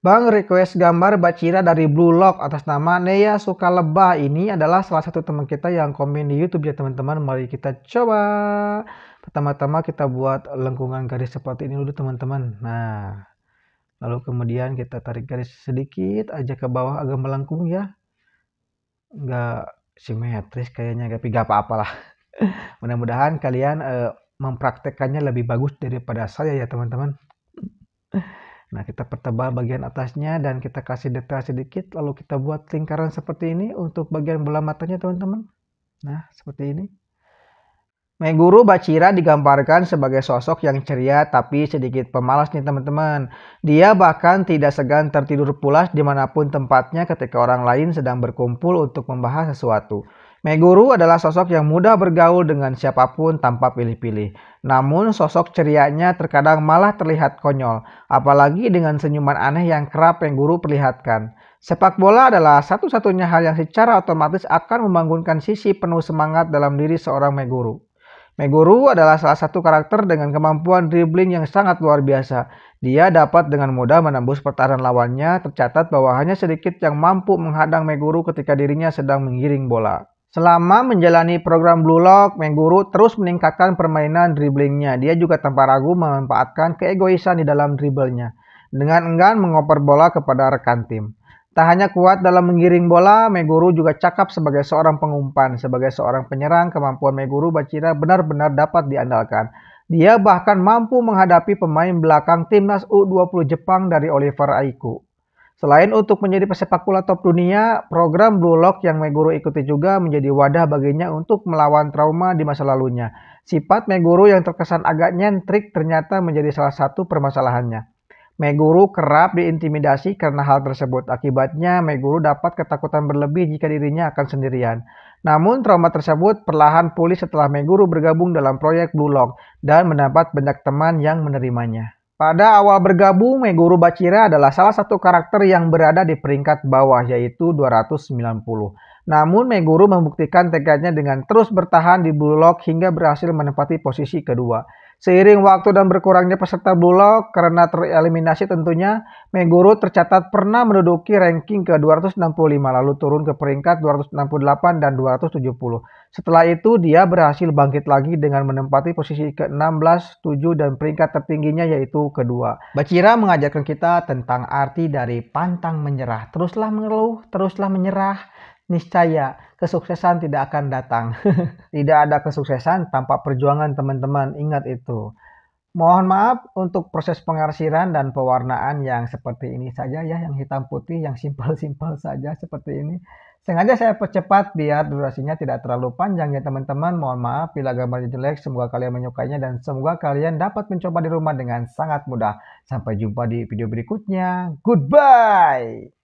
Bang request gambar Bacira dari Blue Lock atas nama Nea Sukaleba ini adalah salah satu teman kita yang komen di YouTube ya teman-teman. Mari kita coba. Pertama-tama kita buat lengkungan garis seperti ini dulu teman-teman. Nah, lalu kemudian kita tarik garis sedikit aja ke bawah agak melengkung ya. Enggak simetris kayaknya, tapi nggak apa-apalah. Mudah-mudahan kalian eh, mempraktekannya lebih bagus daripada saya ya teman-teman. Nah, kita pertebal bagian atasnya dan kita kasih detail sedikit, lalu kita buat lingkaran seperti ini untuk bagian bola matanya, teman-teman. Nah, seperti ini. Meguru Bacira digambarkan sebagai sosok yang ceria tapi sedikit pemalas nih teman-teman. Dia bahkan tidak segan tertidur pulas dimanapun tempatnya ketika orang lain sedang berkumpul untuk membahas sesuatu. Meguru adalah sosok yang mudah bergaul dengan siapapun tanpa pilih-pilih. Namun sosok cerianya terkadang malah terlihat konyol, apalagi dengan senyuman aneh yang kerap Meguru perlihatkan. Sepak bola adalah satu-satunya hal yang secara otomatis akan membangunkan sisi penuh semangat dalam diri seorang Meguru. Meguru adalah salah satu karakter dengan kemampuan dribbling yang sangat luar biasa. Dia dapat dengan mudah menembus pertahanan lawannya, tercatat bahwa hanya sedikit yang mampu menghadang Meguru ketika dirinya sedang mengiring bola. Selama menjalani program Blue Lock, Mengguru terus meningkatkan permainan dribblingnya. Dia juga tanpa ragu memanfaatkan keegoisan di dalam dribblenya. Dengan enggan mengoper bola kepada rekan tim. Tak hanya kuat dalam menggiring bola, Meguru juga cakap sebagai seorang pengumpan. Sebagai seorang penyerang, kemampuan Meguru Bacira benar-benar dapat diandalkan. Dia bahkan mampu menghadapi pemain belakang timnas U20 Jepang dari Oliver Aiku. Selain untuk menjadi pesepak bola top dunia, program Blue Lock yang Meguru ikuti juga menjadi wadah baginya untuk melawan trauma di masa lalunya. Sifat Meguru yang terkesan agak nyentrik ternyata menjadi salah satu permasalahannya. Meguru kerap diintimidasi karena hal tersebut. Akibatnya, Meguru dapat ketakutan berlebih jika dirinya akan sendirian. Namun, trauma tersebut perlahan pulih setelah Meguru bergabung dalam proyek Blue Lock dan mendapat banyak teman yang menerimanya. Pada awal bergabung, Meguru Bacira adalah salah satu karakter yang berada di peringkat bawah yaitu 290. Namun Meguru membuktikan tekadnya dengan terus bertahan di Blue hingga berhasil menempati posisi kedua. Seiring waktu dan berkurangnya peserta bulog karena tereliminasi tentunya, Meguru tercatat pernah menduduki ranking ke-265 lalu turun ke peringkat 268 dan 270. Setelah itu dia berhasil bangkit lagi dengan menempati posisi ke-16, 7 dan peringkat tertingginya yaitu kedua. Bacira mengajarkan kita tentang arti dari pantang menyerah. Teruslah mengeluh, teruslah menyerah, niscaya kesuksesan tidak akan datang. tidak ada kesuksesan tanpa perjuangan teman-teman, ingat itu. Mohon maaf untuk proses pengarsiran dan pewarnaan yang seperti ini saja ya, yang hitam putih, yang simpel-simpel saja seperti ini. Sengaja saya percepat biar durasinya tidak terlalu panjang ya teman-teman. Mohon maaf bila gambarnya jelek, semoga kalian menyukainya dan semoga kalian dapat mencoba di rumah dengan sangat mudah. Sampai jumpa di video berikutnya. Goodbye!